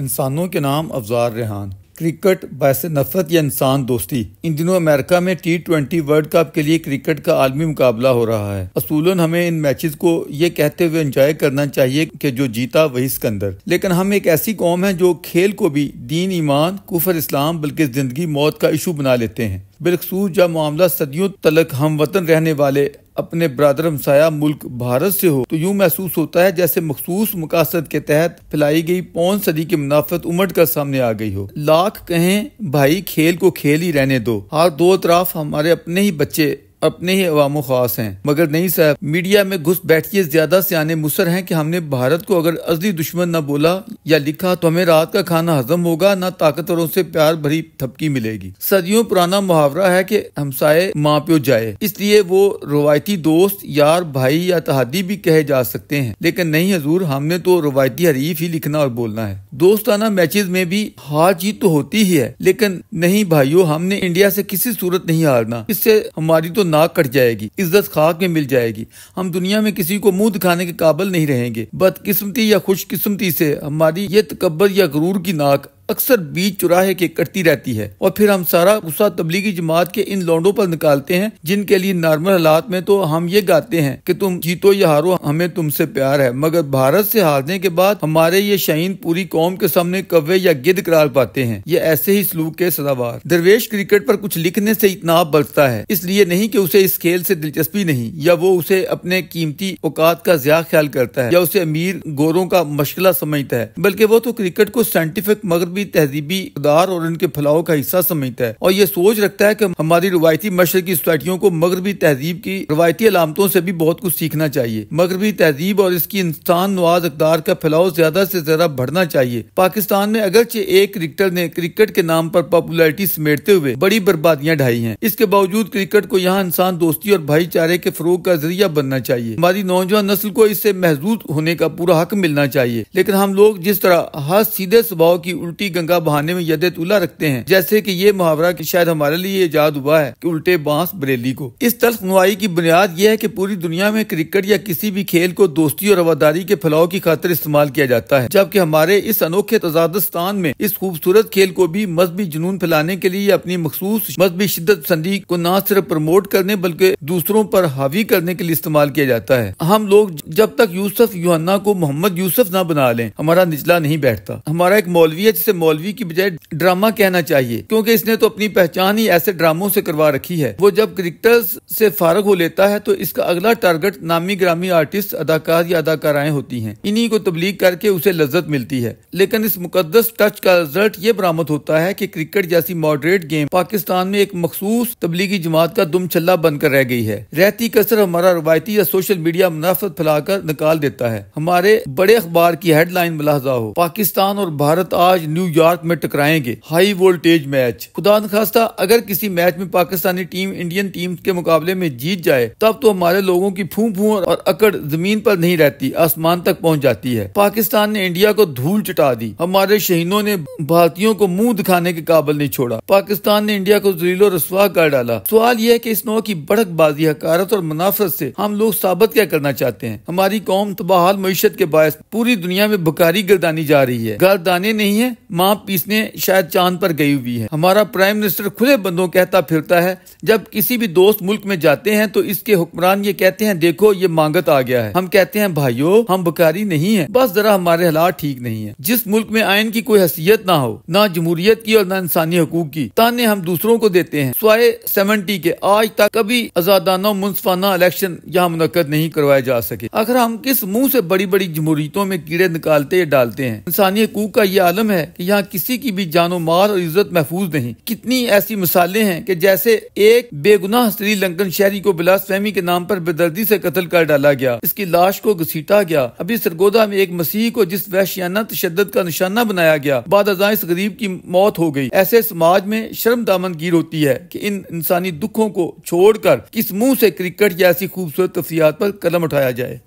इंसानों के नाम अफजार रेहान क्रिकेट बायस नफरत या इंसान दोस्ती इन दिनों अमेरिका में टी ट्वेंटी वर्ल्ड कप के लिए क्रिकेट का आलमी मुकाबला हो रहा है असूलन हमें इन मैचेस को ये कहते हुए एंजॉय करना चाहिए कि जो जीता वही सिकंदर लेकिन हम एक ऐसी कौम है जो खेल को भी दीन ईमान कुफर इस्लाम बल्कि जिंदगी मौत का इशू बना लेते हैं बिलखसूस जब मामला सदियों तलक हम वतन रहने वाले अपने ब्रादर हमसाया मुल्क भारत से हो तो यूँ महसूस होता है जैसे मखसूस मकासद के तहत फैलाई गई पौन सदी की मुनाफत उमट कर सामने आ गई हो लाख कहें भाई खेल को खेल ही रहने दो हर दो तरफ हमारे अपने ही बच्चे अपने ही अवामो खास हैं मगर नहीं साहब मीडिया में घुस बैठिए ज्यादा से आने मुसर हैं कि हमने भारत को अगर असली दुश्मन न बोला या लिखा तो हमें रात का खाना हजम होगा ना ताकतवरों से प्यार भरी थपकी मिलेगी सदियों पुराना मुहावरा है कि हमसाए माँ प्यो जाए इसलिए वो रवायती दोस्त यार भाई या तहादी भी कहे जा सकते हैं लेकिन नहीं हजूर हमने तो रवायती हरीफ ही लिखना और बोलना है दोस्ताना मैचेज में भी हार जीत तो होती ही है लेकिन नहीं भाइयों हमने इंडिया से किसी सूरत नहीं हारना इससे हमारी तो नाक कट जाएगी इज्जत खाक में मिल जाएगी हम दुनिया में किसी को मुंह दिखाने के काबल नहीं रहेंगे बदकिस्मती या खुशकिस्मती से हमारी शादी ये तकबर या गरूर की नाक अक्सर बीच चुराहे के कटती रहती है और फिर हम सारा गुस्सा तबलीगी जमात के इन लौंडों पर निकालते हैं जिनके लिए नॉर्मल हालात में तो हम ये गाते हैं कि तुम जीतो या हारो हमें तुमसे प्यार है मगर भारत से हारने के बाद हमारे ये शहीन पूरी कौम के सामने कवे या गिद करार पाते हैं ये ऐसे ही सलूक के सदावार दरवेश क्रिकेट पर कुछ लिखने से इतना बरतता है इसलिए नहीं की उसे इस खेल से दिलचस्पी नहीं या वो उसे अपने कीमती औकात का ज्यादा ख्याल करता है या उसे अमीर गोरों का मशला समझता है बल्कि वो तो क्रिकेट को साइंटिफिक मगर भी तहजीबी इकदार और इनके फैलाव का हिस्सा समझता है और ये सोच रखता है की हमारी रवायती मशर की सोसाइटियों को मगरबी तहजीब की रवायती अलामतों से भी बहुत कुछ सीखना चाहिए मगरबी तहजीब और इसकी इंसान नवाज अकदार का फैलाव ज्यादा ऐसी ज्यादा बढ़ना चाहिए पाकिस्तान में अगरचे एक क्रिकेटर ने क्रिकेट के नाम आरोप पॉपुलरिटी समेटते हुए बड़ी बर्बादियाँ ढाई है इसके बावजूद क्रिकेट को यहाँ इंसान दोस्ती और भाईचारे के फरोग का जरिया बनना चाहिए हमारी नौजवान नस्ल को इससे महदूद होने का पूरा हक मिलना चाहिए लेकिन हम लोग जिस तरह हर सीधे स्वभाव की उल्टी उल्टी गंगा बहाने में यदे तुला रखते हैं जैसे की ये मुहावरा की शायद हमारे लिए ईजाद हुआ है की उल्टे बांस बरेली को इस तल्ख नुआई की बुनियाद यह है की पूरी दुनिया में क्रिकेट या किसी भी खेल को दोस्ती और रवादारी के फैलाव की खातर इस्तेमाल किया जाता है जबकि हमारे इस अनोखे तजादस्तान में इस खूबसूरत खेल को भी मजहबी जुनून फैलाने के लिए अपनी मखसूस मजहबी शिदत संदी को न सिर्फ प्रमोट करने बल्कि दूसरों पर हावी करने के लिए इस्तेमाल किया जाता है हम लोग जब तक यूसुफ यूहन्ना को मोहम्मद यूसुफ न बना लें हमारा निचला नहीं बैठता हमारा एक मौलवी है जिसे मौलवी की बजाय ड्रामा कहना चाहिए क्योंकि इसने तो अपनी पहचान ही ऐसे ड्रामों से करवा रखी है वो जब क्रिकेटर्स से फारग हो लेता है तो इसका अगला टारगेट नामी ग्रामी आर्टिस्ट अदाकार या अदाकाराएं होती हैं इन्हीं को तबलीग करके उसे लज्जत मिलती है लेकिन इस मुकदस टच का रिजल्ट ये बरामद होता है की क्रिकेट जैसी मॉडरेट गेम पाकिस्तान में एक मखसूस तबलीगी जमात का दुम छल्ला बनकर रह गई है रहती कसर हमारा रवायती या सोशल मीडिया मुनाफत फैलाकर निकाल देता है हमारे बड़े अखबार की हेडलाइन मुलाजा हो पाकिस्तान और भारत आज न्यू न्यूयॉर्क में टकराएंगे हाई वोल्टेज मैच खुदा खास्ता अगर किसी मैच में पाकिस्तानी टीम इंडियन टीम के मुकाबले में जीत जाए तब तो हमारे लोगों की फूं फूं और अकड़ जमीन पर नहीं रहती आसमान तक पहुंच जाती है पाकिस्तान ने इंडिया को धूल चटा दी हमारे शहीनों ने भारतीयों को मुंह दिखाने के काबल नहीं छोड़ा पाकिस्तान ने इंडिया को जलीलो रसवा कर डाला सवाल यह है की इस नौ की बाजी हकारत और मुनाफरत ऐसी हम लोग साबित क्या करना चाहते हैं हमारी कौम तबाह मीशत के बायस पूरी दुनिया में बकारी गर्दानी जा रही है गर्दाने नहीं है मां पीसने शायद चांद पर गई हुई है हमारा प्राइम मिनिस्टर खुले बंदों कहता फिरता है जब किसी भी दोस्त मुल्क में जाते हैं तो इसके हुक्मरान ये कहते हैं देखो ये मांगत आ गया है हम कहते हैं भाइयों हम बकारी नहीं है बस जरा हमारे हालात ठीक नहीं है जिस मुल्क में आयन की कोई हैसियत ना हो न जमहूरियत की और न इंसानी हकूक की ताने हम दूसरों को देते हैं स्वाय सेवेंटी के आज तक कभी आजादाना मुनफाना इलेक्शन यहाँ मुनद नहीं करवाया जा सके आखिर हम किस मुँह ऐसी बड़ी बड़ी जमहूरियतों में कीड़े निकालते डालते हैं इंसानी हकूक का ये आलम है की यहाँ किसी की भी जानो मार और इज्जत महफूज नहीं कितनी ऐसी मिसालें हैं कि जैसे एक बेगुनाह श्रीलंकन शहरी को बिलास फहमी के नाम पर बेदर्दी से कत्ल कर डाला गया इसकी लाश को घसीटा गया अभी सरगोदा में एक मसीह को जिस वहशियाना तशद का निशाना बनाया गया बाद इस गरीब की मौत हो गई ऐसे समाज में शर्म दामनगीर होती है की इन इंसानी दुखों को छोड़ कर किस मुँह ऐसी क्रिकेट या ऐसी खूबसूरत तफसीत पर कदम उठाया जाए